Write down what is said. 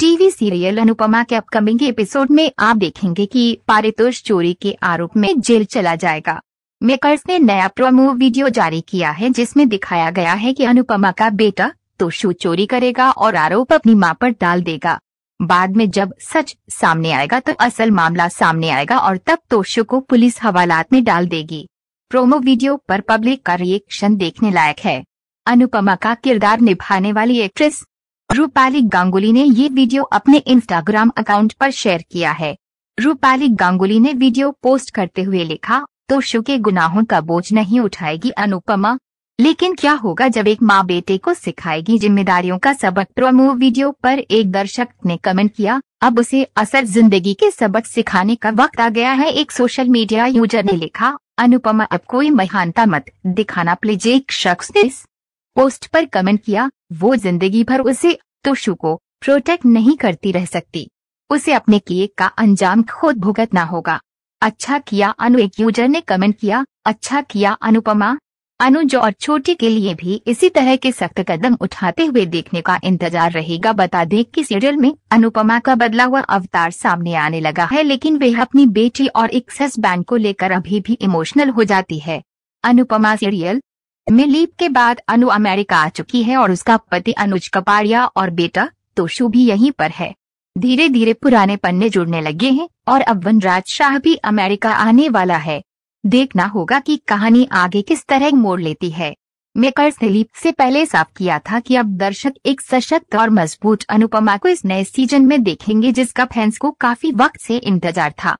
TV serial Anupama के upcoming episode में आप देखेंगे कि पारितोष चोरी के आरोप में जेल चला जाएगा मेकर्स ने नया प्रोमो वीडियो जारी किया है जिसमें दिखाया गया है कि अनुपमा का बेटा तोशु चोरी करेगा और आरोप अपनी मां पर डाल देगा बाद में जब सच सामने आएगा तो असल मामला सामने आएगा और तब तोशु को पुलिस हवालात में डाल देगी प्रोमो वीडियो पर पब्लिक का रिएक्शन देखने लायक है अनुपमा का किरदार निभाने वाली एक्ट्रेस रूपाली गांगुली ने ये वीडियो अपने इंस्टाग्राम अकाउंट पर शेयर किया है रूपाली गांगुली ने वीडियो पोस्ट करते हुए लिखा तो शु के गुनाहों का बोझ नहीं उठाएगी अनुपमा लेकिन क्या होगा जब एक माँ बेटे को सिखाएगी जिम्मेदारियों का सबक प्रोमो तो वीडियो पर एक दर्शक ने कमेंट किया अब उसे असर जिंदगी के सबक सिखाने का वक्त आ गया है एक सोशल मीडिया यूजर ने लिखा अनुपमा अब कोई महानता मत दिखाना प्लीज एक शख्स पोस्ट पर कमेंट किया वो जिंदगी भर उसे तुशु को प्रोटेक्ट नहीं करती रह सकती उसे अपने किए का अंजाम खुद भुगतना होगा अच्छा किया अनु एक यूजर ने कमेंट किया अच्छा किया अनुपमा अनुज और छोटी के लिए भी इसी तरह के सख्त कदम उठाते हुए देखने का इंतजार रहेगा बता दें कि सीरियल में अनुपमा का बदला हुआ अवतार सामने आने लगा है लेकिन वे अपनी बेटी और एक बैंड को लेकर अभी भी इमोशनल हो जाती है अनुपमा सीरियल मिलीप के बाद अनु अमेरिका आ चुकी है और उसका पति अनुज कपाड़िया और बेटा तोशु भी यहीं पर है धीरे धीरे पुराने पन्ने जुड़ने लगे हैं और अब वनराज शाह भी अमेरिका आने वाला है देखना होगा कि कहानी आगे किस तरह मोड़ लेती है मेकर्स ने लीप से पहले साफ किया था कि अब दर्शक एक सशक्त और मजबूत अनुपमा को इस नए सीजन में देखेंगे जिसका फैंस को काफी वक्त से इंतजार था